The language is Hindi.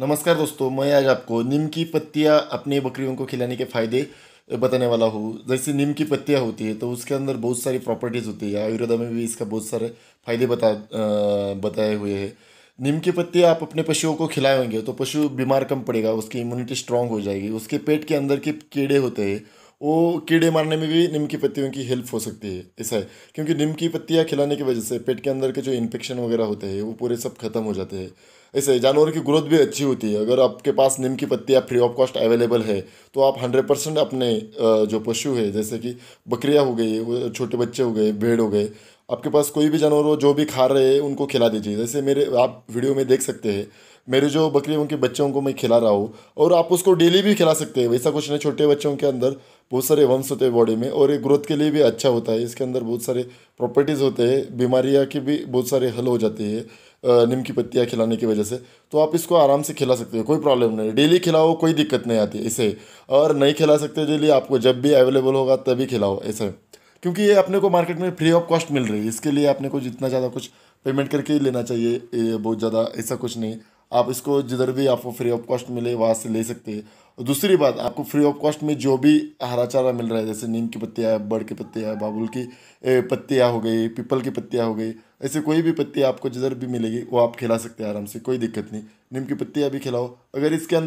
नमस्कार दोस्तों मैं आज आपको नीम की पत्तियाँ अपनी बकरियों को खिलाने के फ़ायदे बताने वाला हूँ जैसे नीम की पत्तियाँ होती है तो उसके अंदर बहुत सारी प्रॉपर्टीज़ होती है आयुर्वेदा में भी इसका बहुत सारे फायदे बता बताए हुए हैं नीम की पत्तियाँ आप अपने पशुओं को खिलाएंगे तो पशु बीमार कम पड़ेगा उसकी इम्यूनिटी स्ट्रांग हो जाएगी उसके पेट के अंदर के कीड़े होते हैं वो कीड़े मारने में भी नीम की पत्तियों की हेल्प हो सकती है ऐसा है क्योंकि नीम की पत्तियाँ खिलाने की वजह से पेट के अंदर के जो इन्फेक्शन वगैरह होते हैं वो पूरे सब खत्म हो जाते हैं ऐसे जानवरों की ग्रोथ भी अच्छी होती है अगर आपके पास नीम की पत्तियाँ फ्री ऑफ कॉस्ट अवेलेबल है तो आप हंड्रेड परसेंट अपने जो पशु है जैसे कि बकरियाँ हो गई छोटे बच्चे हो गए भेड़ हो गए आपके पास कोई भी जानवर हो जो भी खा रहे हैं उनको खिला दीजिए जैसे मेरे आप वीडियो में देख सकते हैं मेरे जो बकरी उनके बच्चों को मैं खिला रहा हूँ और आप उसको डेली भी खिला सकते हैं वैसा कुछ नहीं छोटे बच्चों के अंदर बहुत सारे वंश होते हैं बॉडी में और ये ग्रोथ के लिए भी अच्छा होता है इसके अंदर बहुत सारे प्रॉपर्टीज़ होते हैं बीमारियाँ के भी बहुत सारे हल हो जाती है नीम की पत्तियाँ खिलाने की वजह से तो आप इसको आराम से खिला सकते हो कोई प्रॉब्लम नहीं डेली खिलाओ कोई दिक्कत नहीं आती इसे और नहीं खिला सकते डेली आपको जब भी अवेलेबल होगा तभी खिलाओ ऐसे क्योंकि ये अपने को मार्केट में फ्री ऑफ कॉस्ट मिल रही है इसके लिए अपने को जितना ज़्यादा कुछ पेमेंट करके ही लेना चाहिए ये बहुत ज़्यादा ऐसा कुछ नहीं आप इसको जिधर भी आपको फ्री ऑफ कॉस्ट मिले वहाँ से ले सकते हैं दूसरी बात आपको फ्री ऑफ कॉस्ट में जो भी हरा चारा मिल रहा है जैसे नीम की पत्तियाँ है बड़ की पत्तियाँ है बाबुल की पत्तियाँ हो गई पीपल की पत्तियाँ हो गई ऐसे कोई भी पत्ती आपको जिधर भी मिलेगी वो आप खिला सकते हैं आराम से कोई दिक्कत नहीं नीम की पत्तियाँ भी खिलाओ अगर इसके अंदर